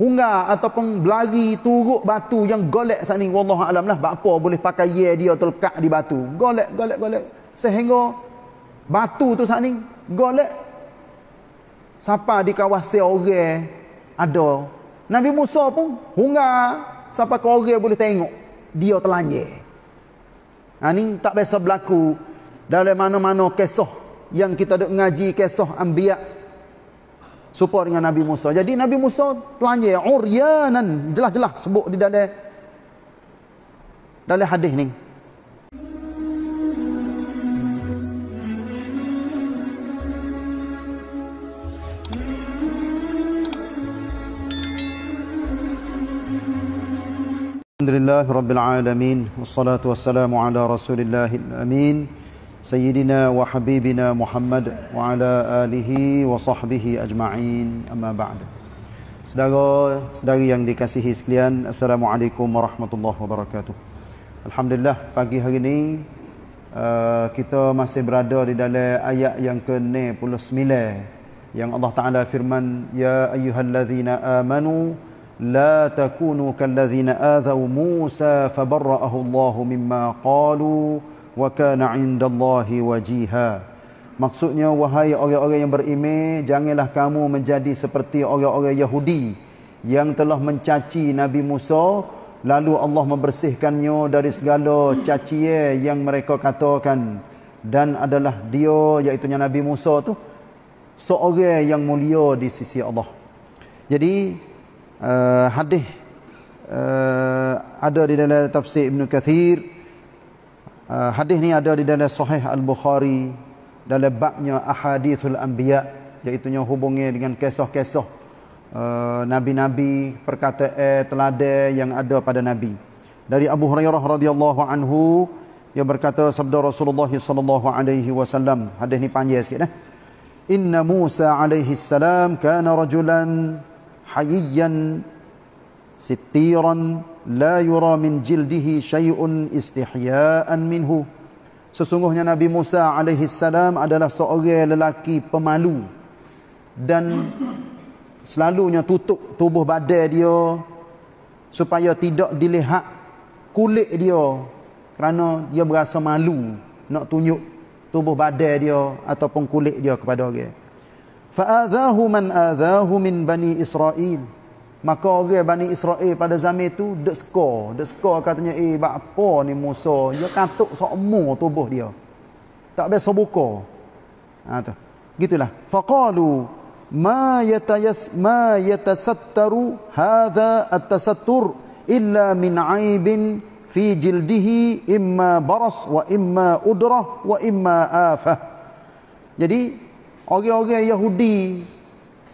Hunga ataupun berlari turuk batu yang golek sana wallahu alam lah apa boleh pakai ye dia terlekat di batu golek golek golek sehingga batu tu sana golek siapa di kawasan orang ada Nabi Musa pun hunga siapa ke orang boleh tengok dia telanjir ini ha, tak biasa berlaku dalam mana-mana kesoh yang kita dok ngaji kesoh ambiak serupa dengan Nabi Musa. Jadi Nabi Musa telanjang uryanan jelas-jelas sebut di dalam dalam hadis ni. Alhamdulillah Rabbil Alamin Wassalatu wassalamu ala Rasulillah, Amin سيدنا وحبيبنا محمد وعلى آله وصحبه أجمعين أما بعد Saudara, saudari yang dikasihi sekalian Assalamualaikum warahmatullahi wabarakatuh Alhamdulillah pagi hari ini uh, Kita masih berada di dalam ayat yang ke-9 Yang Allah Ta'ala firman Ya ayuhallazina amanu La takunu kallazina azaw Musa Fabarra'ahu Allahu mimma qalu wa kana 'indallahi wajiha maksudnya wahai orang-orang yang beriman janganlah kamu menjadi seperti orang-orang Yahudi yang telah mencaci Nabi Musa lalu Allah membersihkannya dari segala cacie yang mereka katakan dan adalah dia iaitu Nabi Musa tu seorang yang mulia di sisi Allah jadi uh, hadis uh, ada di dalam tafsir Ibn Kathir Uh, hadis ni ada di dalam sahih al-Bukhari dalam babnya ahaditsul anbiya iaitu nya hubungnya dengan kisah-kisah uh, nabi-nabi uh, perkataan eh, teladan yang ada pada nabi dari Abu Hurairah radhiyallahu anhu yang berkata sabda Rasulullah sallallahu alaihi wasallam hadis ni panjang sikit eh inna Musa alaihi salam kana rajulan hayyan sittiran la yura min jildihi syai'un istihya'an minhu sesungguhnya nabi Musa alaihi salam adalah seorang lelaki pemalu dan selalunya tutup tubuh badan dia supaya tidak dilihat kulit dia kerana dia berasa malu nak tunjuk tubuh badan dia ataupun kulit dia kepada orang fa'adhahu man adhahu min bani Israel. Maka orang Bani Israel pada zaman itu dek skor, dek skor katanya eh bak apa ni Musa, dia katuk semua tubuh dia. Tak biasa buka. Ha tu. Gitulah. Faqalu ma yatayas ma yatasattaru hadha at illa min aibin fi jildihi imma baras wa imma udrah wa imma afah. Jadi orang-orang Yahudi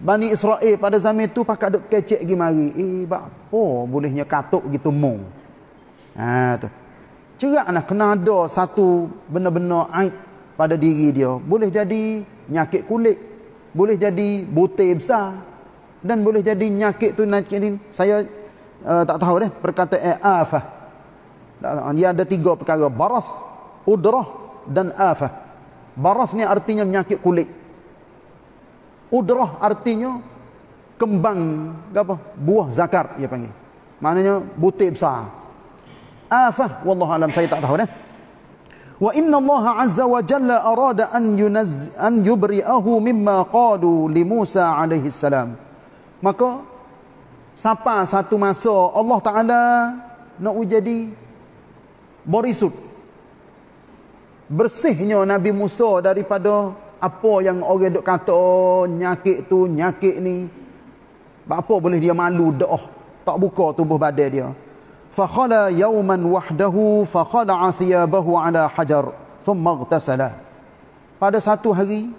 Bani Israel pada zaman itu pakai duk kecek pergi mari. Eh, apa bolehnya katuk pergi tumung. Haa, tu. Cerak nak kena ada satu benar-benar aib pada diri dia. Boleh jadi nyakit kulit. Boleh jadi butir besar. Dan boleh jadi nyakit tu nak ini. Saya uh, tak tahu deh perkataan eh, afah. Dia ada tiga perkara. Baras, udrah dan afah. Baras ni artinya menyakit kulit. Udrah artinya kembang apa? Buah zakar dia panggil. Maknanya butir besar. Afah wallahu alam saya tak tahu dah. Wa inna Allah azza wa jalla arada an yunaz an yubri'ahu mimma qalu li Musa alaihi salam. Maka siapa satu masa Allah Taala nak ujadi. borisut bersihnya Nabi Musa daripada apa yang orang duk kata oh, nyakit tu nyakit ni apa boleh dia malu doah tak buka tubuh badan dia fa khala yawman wahdahu fa khala'a thiyabahu ala hajar thumma ightasala pada satu hari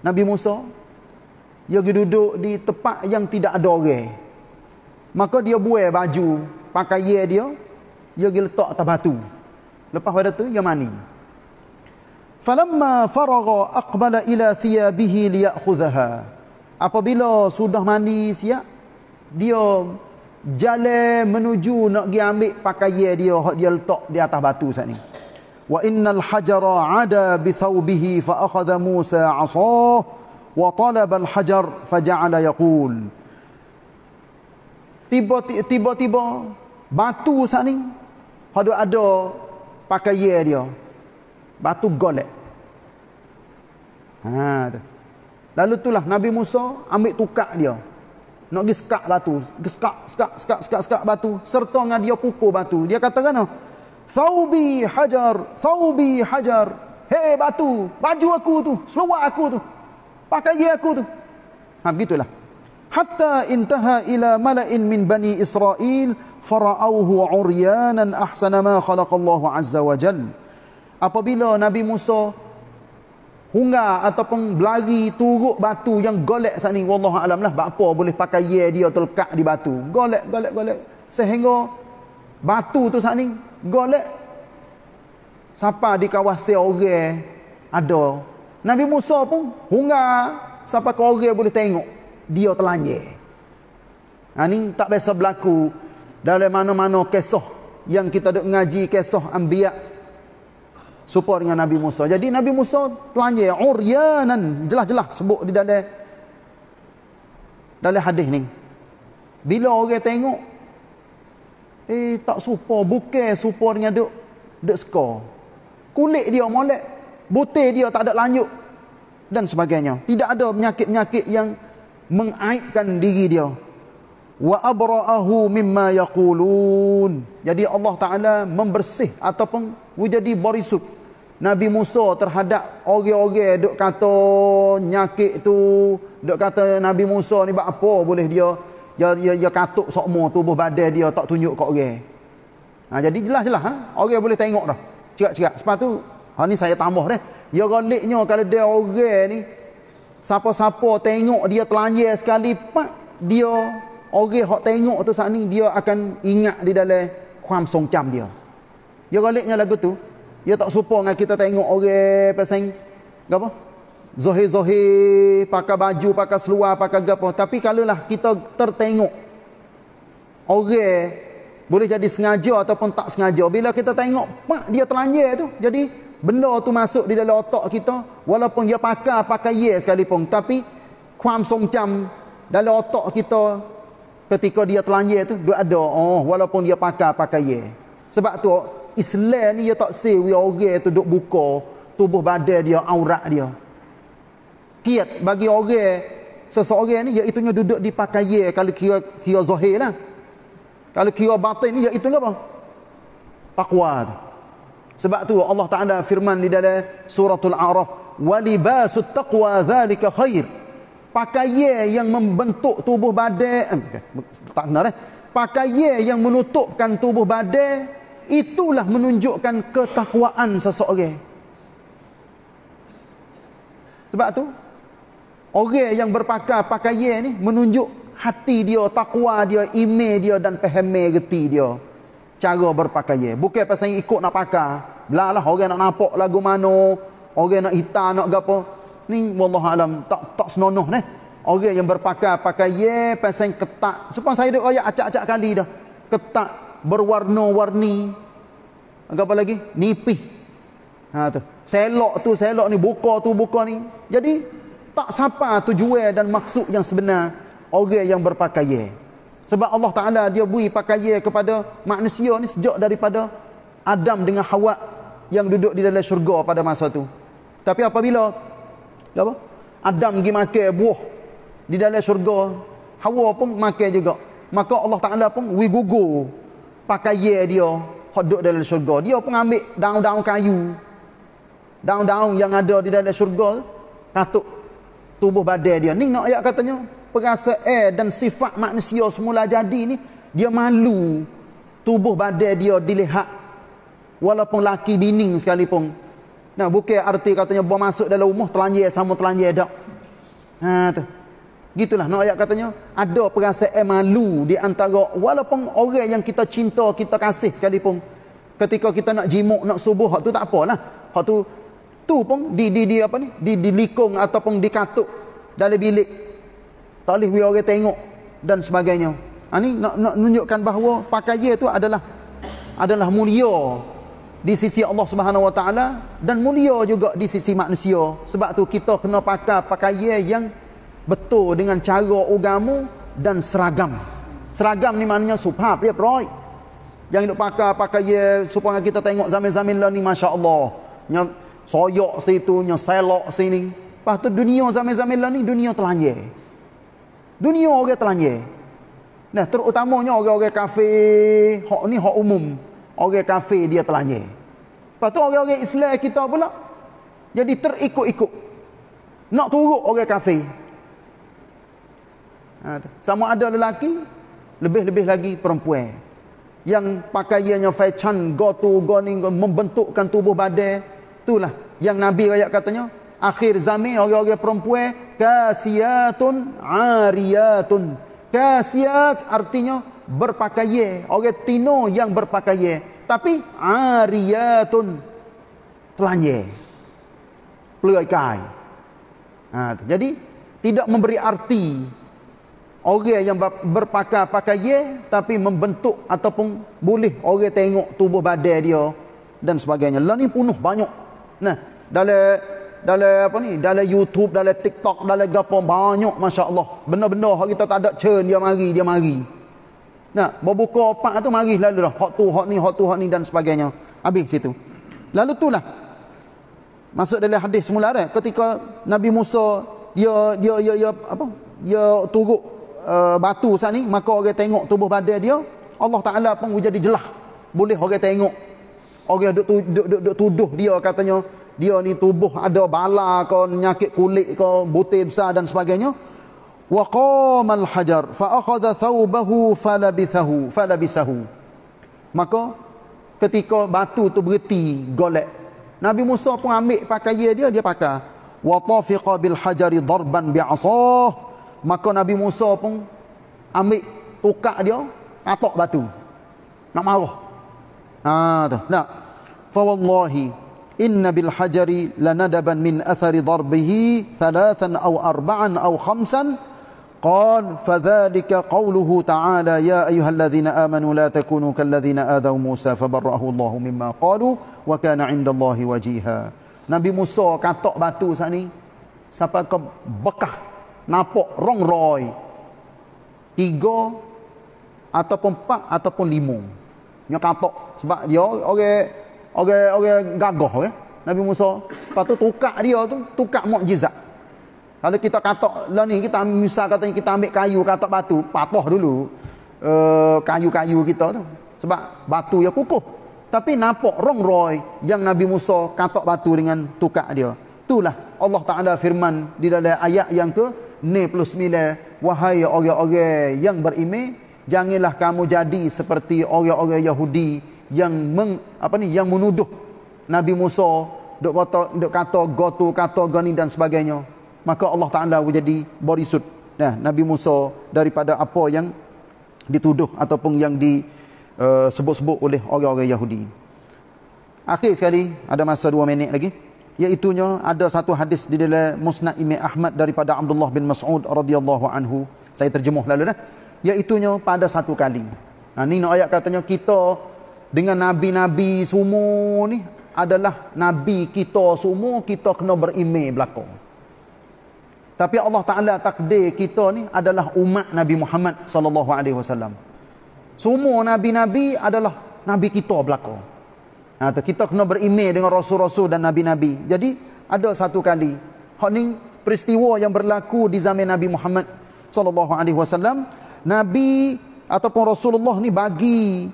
nabi Musa dia duduk di tempat yang tidak ada orang maka dia buai baju pakaian dia dia letak atas batu lepas pada tu dia mandi فلما فرغ أقبل إلى ثيابه ليأخذها apabila sudah mandi siap dia jalan menuju nak pergi ambil pakaian dia hak dia letak di atas batu sat ni wa innal hajara ada bi thawbihi fa akhadha Musa 'asah wa talaba al hajar fa ja'ala yaqul tiba-tiba batu sat ni ada ada pakaian dia batu golek. Ha, tu. Lalu itulah Nabi Musa ambil tukak dia. Nak pergi sekak batu. Sekak, sekak, sekak, sekak, sekak batu. Serta dengan dia pukul batu. Dia kata kan? Thawbi hajar, thawbi hajar. Hei batu, baju aku tu, seluar aku tu. Pakai aku tu. Ha, begitulah. Hatta intaha ila mala'in min bani Israel, fara'auhu uryanan ahsana ma khalaqallahu azza wa jalla apabila Nabi Musa hunga ataupun berlari turuk batu yang golek saat Allah alam lah, apa boleh pakai ye dia terlekat di batu golek golek golek sehingga batu tu saat ni golek siapa di kawasan orang ada Nabi Musa pun hunga siapa ke orang boleh tengok dia telanye. ha ni tak biasa berlaku dalam mana-mana kesoh yang kita duk ngaji kesoh ambiak serupa dengan Nabi Musa. Jadi Nabi Musa telanjang uryanan jelas-jelas sebut di dalam dalam hadis ni. Bila orang tengok eh tak serupa, bukan serupa dengan duk duk skor. Kulit dia molek, butir dia tak ada lanjut dan sebagainya. Tidak ada penyakit-penyakit yang mengaibkan diri dia. Wa abra'ahu mimma yaqulun. Jadi Allah Taala membersih ataupun menjadi borisut Nabi Musa terhadap orang-orang duk kata nyakit tu, duk kata Nabi Musa ni buat apa boleh dia dia ya, dia, ya, dia ya katuk sokmo tubuh badai dia tak tunjuk kat orang. Nah, jadi jelas-jelas ha? orang boleh tengok dah. cikak cikak. Sebab tu ha ni saya tambah deh. Ya galiknya kalau dia orang ni siapa-siapa tengok dia telanjang sekali pak dia orang hok tengok tu saat ni dia akan ingat di dalam kuam songcam dia. Ya galiknya lagu tu. Ia tak serupa dengan kita tengok orang pasang apa? zohi zohi, pakai baju, pakai seluar, pakai apa. Tapi kalau lah kita tertengok orang boleh jadi sengaja ataupun tak sengaja. Bila kita tengok, pak dia telanje tu. Jadi benda tu masuk di dalam otak kita walaupun dia pakai pakai ye sekalipun tapi kuam somcam dalam otak kita ketika dia telanje tu dia ada oh walaupun dia pakai pakai yes sebab tu Islam ni dia tak say we orang tu duk buka tubuh badan dia, aurat dia. Kiat bagi orang seseorang ni iaitu nya duduk di pakaian kalau kira kira zahir lah. Kalau kira batin ni iaitu apa? Taqwa. Tu. Sebab tu Allah Taala firman di dalam Surah al Araf, "Walibasut taqwa dzalika khair." Pakaian yang membentuk tubuh badan, eh, tak benar eh. Pakaian yang menutupkan tubuh badan itulah menunjukkan ketakwaan seseorang. Sebab tu orang yang berpakaian pakaian ni menunjuk hati dia, takwa dia, ime dia dan pahami reti dia cara berpakaian. Bukan pasal ikut nak pakai, belalah orang nak nampak lagu mana, orang nak hitam nak gapo. Ni wallah alam tak tak senonoh ni. Orang yang berpakaian pakaian pasal ketat. Sepan saya duk royak acak-acak kali dah. Ketat berwarna-warni. agak Apa lagi? Nipih. Ha tu. Selok tu selok ni, buka tu buka ni. Jadi tak siapa tujuan dan maksud yang sebenar orang yang berpakaian. Sebab Allah Taala dia beri pakaian kepada manusia ni sejak daripada Adam dengan Hawa yang duduk di dalam syurga pada masa tu. Tapi apabila apa? Adam pergi makan buah di dalam syurga, Hawa pun makan juga. Maka Allah Ta'ala pun wigugu. Pakai ye dia hok duduk dalam syurga dia pun ambil daun-daun kayu daun-daun yang ada di dalam syurga katuk tubuh badan dia ni nak ayat katanya perasa air dan sifat manusia semula jadi ni dia malu tubuh badan dia dilihat walaupun laki bining sekalipun nah bukan arti katanya masuk dalam rumah telanjang sama telanjang dak ha tu gitulah nak ayat katanya ada perasaan eh, malu di antara walaupun orang yang kita cinta kita kasih sekalipun ketika kita nak jimuk nak subuh hak tu tak apalah hak tu tu pun di di di apa ni di dilikung ataupun dikatuk dalam bilik tak boleh we orang tengok dan sebagainya ha, ni nak nak nunjukkan bahawa pakaian tu adalah adalah mulia di sisi Allah Subhanahu Wa Taala dan mulia juga di sisi manusia sebab tu kita kena pakai pakaian yang betul dengan cara ugamu dan seragam. Seragam ni maknanya dia ya, proy. Yang duk pakai pakai ye supaya kita tengok zaman-zaman lah ni masya-Allah. Nya soyok situ, nya selok sini. Pastu dunia zaman-zaman lah ni dunia telanje. Dunia orang telanje. Nah, terutamanya orang-orang kafe, hok ni hok umum. Orang kafe dia telanje. Pastu orang-orang Islam kita pula jadi terikut-ikut. Nak turuk orang kafe. Ha, Sama ada lelaki, lebih-lebih lagi perempuan. Yang pakaiannya fashion, gotu, goni, membentukkan tubuh badan. Itulah yang Nabi ayat katanya. Akhir zaman orang-orang perempuan, kasiatun ariyatun. Kasiat artinya berpakaian. Orang tino yang berpakaian. Tapi ariyatun telanye. Pelukai kai. Ha, jadi tidak memberi arti orang yang berpakar pakai ye tapi membentuk ataupun boleh orang tengok tubuh badan dia dan sebagainya. Lah ni penuh banyak. Nah, dalam dalam apa ni? Dalam YouTube, dalam TikTok, dalam gapo banyak masya-Allah. Benar-benar hak kita tak ada churn dia mari, dia mari. Nah, berbuka opak tu mari lalu dah. Hak tu, hak ni, hak tu, hak ni dan sebagainya. Habis situ. Lalu tu lah masuk dalam hadis semula kan? ketika Nabi Musa dia dia dia, dia apa? Dia turuk Eh, batu sat ni maka orang tengok tubuh badan dia Allah Taala pun jadi jelah boleh orang tengok orang duk, duk, duk, duk tuduh dia katanya dia ni tubuh ada bala ke penyakit kulit ke butir besar dan sebagainya wa qamal hajar fa akhadha thawbahu falabithahu falabisahu maka ketika batu tu berhenti golek Nabi Musa pun ambil pakaian dia dia pakai wa tafiqa bil hajari darban bi 'asah Maka Nabi Musa pun ambil tukak dia, patok batu. Nak marah. Ha tu. Nak. Fa wallahi inna bil hajari lanadaban min athari darbihi thalathan aw arba'an aw khamsan قال فذلك قوله تعالى يا أيها الذين آمنوا لا تكونوا كالذين آذوا موسى فبرأه الله مما قالوا وكان عند الله وجيها نبي موسى كان تقبطوا sapa ke bekah nampak rong roy tiga ataupun empat ataupun lima nyok kapok sebab dia orang orang orang gagah okay? Nabi Musa lepas tu tukar dia tu tukar mukjizat kalau kita katok lah ni kita misal kata kita ambil kayu katok batu patah dulu eh, kayu-kayu uh, kita tu sebab batu ya kukuh tapi nampak rong roy yang Nabi Musa katok batu dengan tukar dia itulah Allah Ta'ala firman di dalam ayat yang ke 99 wahai orang-orang yang beriman janganlah kamu jadi seperti orang-orang Yahudi yang meng, apa ni yang menuduh Nabi Musa dok kata dok kata gotu kata gani dan sebagainya maka Allah Taala menjadi borisut nah Nabi Musa daripada apa yang dituduh ataupun yang disebut-sebut eh, oleh orang-orang Yahudi akhir sekali ada masa dua minit lagi iaitunya ada satu hadis di dalam Musnad Imam Ahmad daripada Abdullah bin Mas'ud radhiyallahu anhu saya terjemuh lalu dah iaitunya pada satu kali ha ni nak ayat katanya kita dengan nabi-nabi semua ni adalah nabi kita semua kita kena berime belako tapi Allah taala takdir kita ni adalah umat Nabi Muhammad sallallahu alaihi wasallam semua nabi-nabi adalah nabi kita belakang. Atau ha, kita kena berimej dengan rasul-rasul dan nabi-nabi. Jadi ada satu kali hak ni peristiwa yang berlaku di zaman Nabi Muhammad sallallahu alaihi wasallam, nabi ataupun Rasulullah ni bagi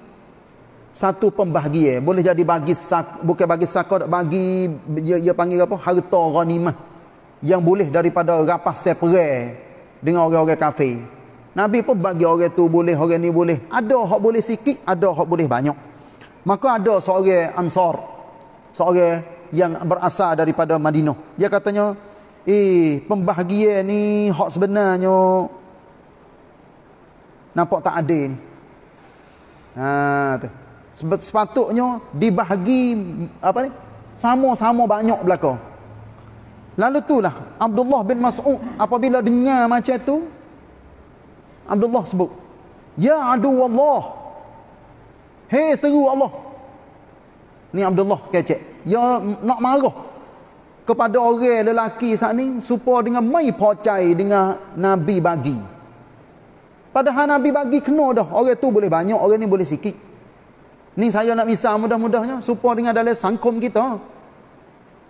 satu pembahagian. Boleh jadi bagi sak, bukan bagi sakat, bagi dia, dia panggil apa? harta ghanimah yang boleh daripada rapah separate dengan orang-orang kafir. Nabi pun bagi orang tu boleh, orang ni boleh. Ada hak boleh sikit, ada hak boleh banyak. Maka ada seorang ansar. Seorang yang berasal daripada Madinah. Dia katanya, eh, pembahagia ni hak sebenarnya nampak tak ada ni. Ha, tu. Sepatutnya dibahagi apa ni? Sama-sama banyak belaka. Lalu itulah Abdullah bin Mas'ud apabila dengar macam tu Abdullah sebut, "Ya aduwallah." Hei seru Allah. Ni Abdullah kecek. Ya nak marah. Kepada orang lelaki saat ni. Supaya dengan mai pocai dengan Nabi bagi. Padahal Nabi bagi kena dah. Orang tu boleh banyak. Orang ni boleh sikit. Ni saya nak misal mudah-mudahnya. Supaya dengan dalam sangkum kita.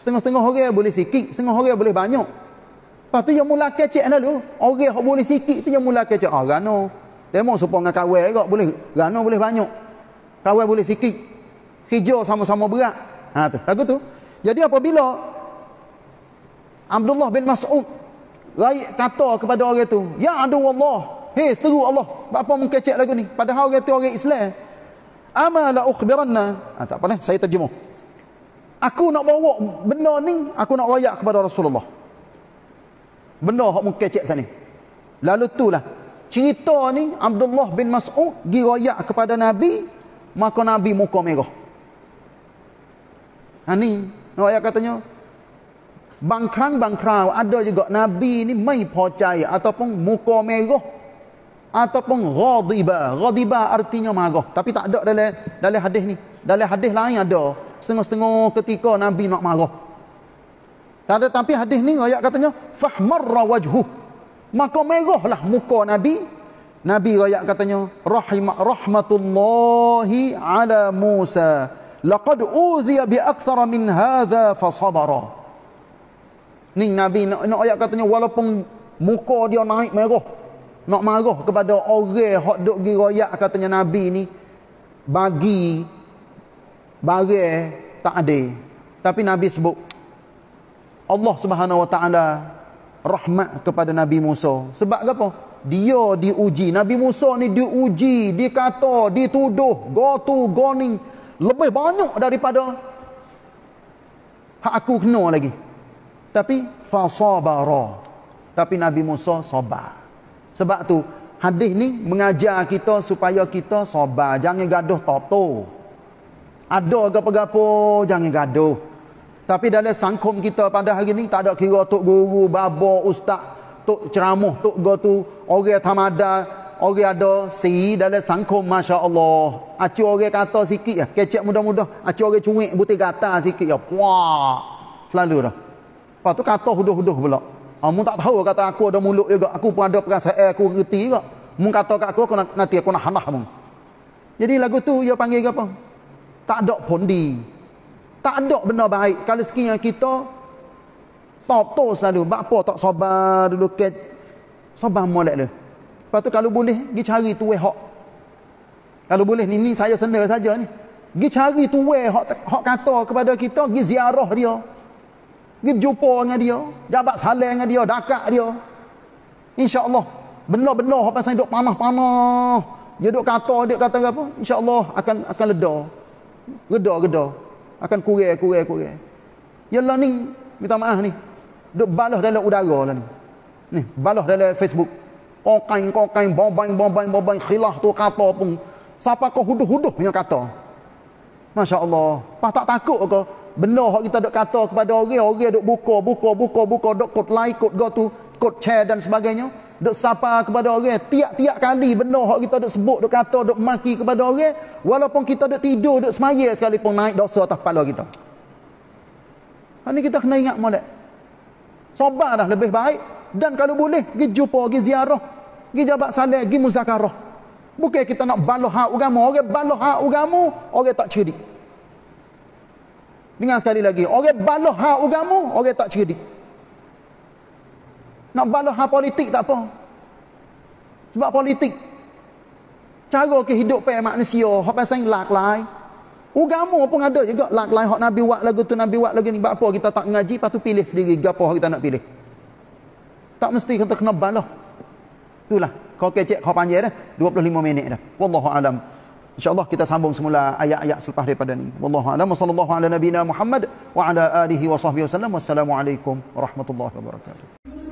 Setengah-setengah orang boleh sikit. Setengah orang boleh banyak. Lepas tu yang mula kecek lalu. Orang yang boleh sikit tu yang mula kecek. Ah rana. Dia mahu supaya dengan kawai kot. Boleh. Rana boleh banyak kawan boleh sikit hijau sama-sama berat ha tu lagu tu jadi apabila Abdullah bin Mas'ud raik kata kepada orang tu ya adu Allah hey seru Allah apa mengkecek lagu ni padahal orang tu orang Islam ama la ukhbiranna ha, tak apa lah saya terjemuh aku nak bawa benda ni aku nak wayak kepada Rasulullah benda hak mengkecek sana lalu tu lah cerita ni Abdullah bin Mas'ud gi wayak kepada Nabi maka Nabi muka merah. Ani, ha, nak ayat katanya, bang krang ada juga Nabi ni mai pocai ataupun muka merah ataupun ghadiba. Ghadiba artinya marah, tapi tak ada dalam dalam hadis ni. Dalam hadis lain ada setengah-setengah ketika Nabi nak marah. Tapi tapi hadis ni ayat katanya fahmarra wajhu. Maka merahlah muka Nabi Nabi rakyat katanya rahimah rahmatullahi ala Musa laqad uziya bi akthar min hadha fa sabara ni nabi nak nak ayat katanya walaupun muka dia naik merah nak marah kepada orang hok duk gi royak katanya nabi ni bagi bagi tak ada tapi nabi sebut Allah Subhanahu wa taala rahmat kepada nabi Musa sebab apa dia diuji Nabi Musa ni diuji dikata dituduh go to goning lebih banyak daripada hak aku kena lagi tapi fasabara tapi Nabi Musa sabar sebab tu hadis ni mengajar kita supaya kita sabar jangan gaduh toto ada gapo-gapo jangan gaduh tapi dalam sangkum kita pada hari ni tak ada kira tok guru babo ustaz tok ceramah tok go tu orang tamada orang ada si dalam sangkum masya-Allah acu orang kata sikit ah kecek mudah-mudah acu orang cuik butik kata sikit ya wah, ya. selalu dah lepas tu kata huduh-huduh pula kamu ah, tak tahu kata aku ada mulut juga aku pun ada perasaan eh, aku reti juga mu kata kat aku aku nak, nanti aku nak hanah mu jadi lagu tu dia panggil apa tak ada pondi tak ada benda baik kalau sekian kita Tau-tau selalu. Bapa tak sabar dulu ke. Sabar mulak dulu. Lepas tu kalau boleh, pergi cari tuwe hak. Kalau boleh, ni, ni saya sena saja ni. Pergi cari tuwe hak, hak kata kepada kita, pergi ziarah dia. Pergi jumpa dengan dia. Dapat salam dengan dia, dakak dia. InsyaAllah. Benar-benar apa saya duduk panah-panah. Dia duduk kata, dia kata apa? InsyaAllah akan akan leda. Reda-reda. Akan kurir, kurir, kurir. Yalah ni, minta maaf ni duk balas dalam udara lah ni. Ni, balas dalam Facebook. Kau kain, kau kain, bombain, bombain, bombain, khilah tu kata pun. Siapa kau huduh-huduh punya kata? Masya Allah. Pas tak takut ke? Benar yang kita duk kata kepada orang, orang duk buka, buka, buka, buka, duk kot like, kot go tu, kot share dan sebagainya. Duk sapa kepada orang, tiap-tiap kali benar yang kita duk sebut, duk kata, duk maki kepada orang, walaupun kita duk tidur, duk semaya sekalipun naik dosa atas kepala kita. Ini kita kena ingat molek sabarlah lebih baik dan kalau boleh pergi jumpa pergi ziarah pergi jabat salih pergi muzakarah bukan kita nak balah hak agama orang balah hak agama orang tak cerdik Dengan sekali lagi orang balah hak agama orang tak cerdik nak balah hak politik tak apa sebab politik cara kehidupan manusia hak pasang lak lain Ugamu pun ada juga. Lah, lah, Nabi buat lagu tu, Nabi buat lagu ni. Sebab kita tak ngaji, lepas tu pilih sendiri. Gapa kita nak pilih. Tak mesti kita kena balah. Itulah. Kau kecek, kau panjir dah. 25 minit dah. Wallahu'alam. InsyaAllah kita sambung semula ayat-ayat selepas daripada ni. Wallahu'alam. Assalamualaikum warahmatullahi wabarakatuh. Wassalamualaikum warahmatullahi wabarakatuh.